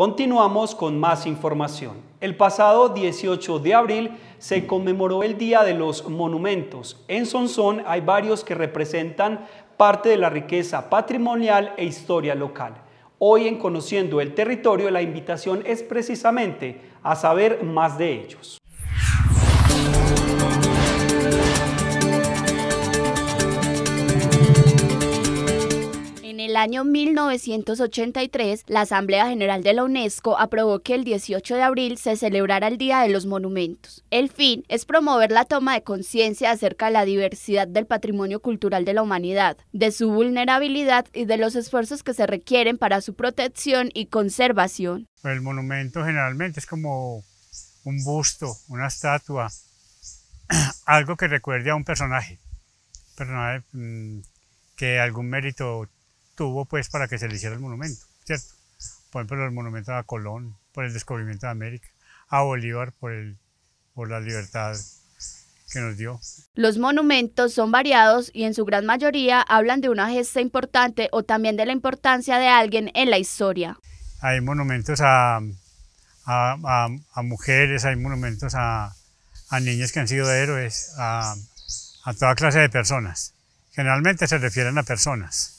Continuamos con más información. El pasado 18 de abril se conmemoró el Día de los Monumentos. En Sonsón hay varios que representan parte de la riqueza patrimonial e historia local. Hoy en Conociendo el Territorio la invitación es precisamente a saber más de ellos. año 1983, la Asamblea General de la UNESCO aprobó que el 18 de abril se celebrara el Día de los Monumentos. El fin es promover la toma de conciencia acerca de la diversidad del patrimonio cultural de la humanidad, de su vulnerabilidad y de los esfuerzos que se requieren para su protección y conservación. El monumento generalmente es como un busto, una estatua, algo que recuerde a un personaje, personaje mm, que algún mérito tuvo pues para que se le hiciera el monumento, ¿cierto? Por ejemplo, el monumento a Colón por el descubrimiento de América, a Bolívar por, el, por la libertad que nos dio. Los monumentos son variados y en su gran mayoría hablan de una gesta importante o también de la importancia de alguien en la historia. Hay monumentos a, a, mujeres, hay monumentos a, niños que han sido héroes, a toda clase de personas. Generalmente se refieren a personas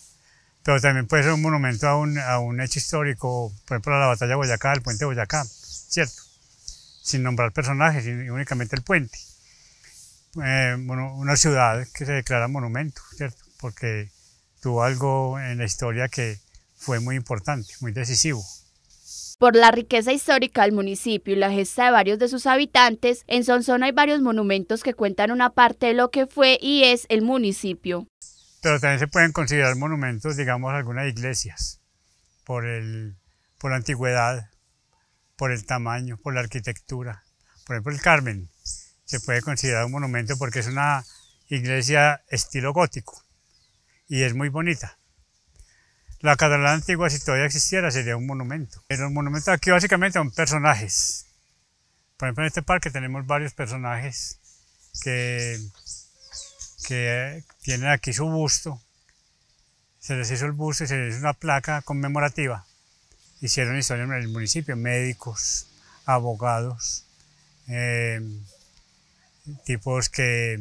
pero también puede ser un monumento a un, hecho histórico, por ejemplo, a la batalla de Boyacá, el puente de Boyacá, ¿cierto? Sin nombrar personajes, y únicamente el puente. Eh, una ciudad que se declara monumento, ¿cierto? Porque tuvo algo en la historia que fue muy importante, muy decisivo. Por la riqueza histórica del municipio y la gesta de varios de sus habitantes, en Sonsona hay varios monumentos que cuentan una parte de lo que fue y es el municipio pero también se pueden considerar monumentos, digamos, algunas iglesias, por, el, por la antigüedad, por el tamaño, por la arquitectura. Por ejemplo, el Carmen se puede considerar un monumento porque es una iglesia estilo gótico y es muy bonita. La catedral antigua, si todavía existiera, sería un monumento. Pero los monumentos aquí básicamente son personajes. Por ejemplo, en este parque tenemos varios personajes que que tienen aquí su busto, se les hizo el busto y se les hizo una placa conmemorativa. Hicieron historia en el municipio, médicos, abogados, em, tipos que,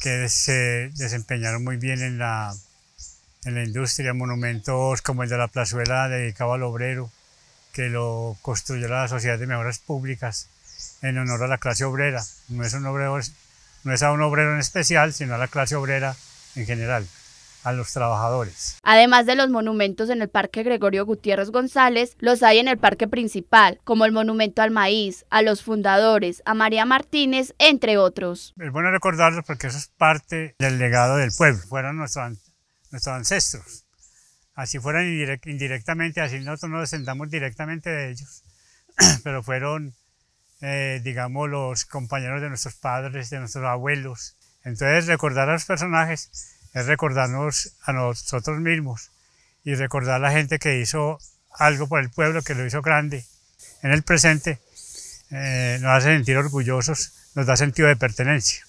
que se desempeñaron muy bien en la, en la industria, monumentos como el de la plazuela dedicado al obrero, que lo construyó la Sociedad de Mejoras Públicas en honor a la clase obrera. No es un obrero no es a un obrero en especial, sino a la clase obrera en general a los trabajadores. Además de los monumentos en el Parque Gregorio Gutiérrez González, los hay en el parque principal, como el Monumento al Maíz, a los fundadores, a María Martínez, entre otros. Es bueno recordarlos porque eso es parte del legado del pueblo, fueron nuestros, nuestros ancestros. Así fueron indirectamente, así nosotros no descendamos directamente de ellos, pero fueron eh, digamos, los compañeros de nuestros padres, de nuestros abuelos. Entonces, recordar a los personajes es recordarnos a nosotros mismos y recordar a la gente que hizo algo por el pueblo, que lo hizo grande. En el presente eh, nos hace sentir orgullosos, nos da sentido de pertenencia.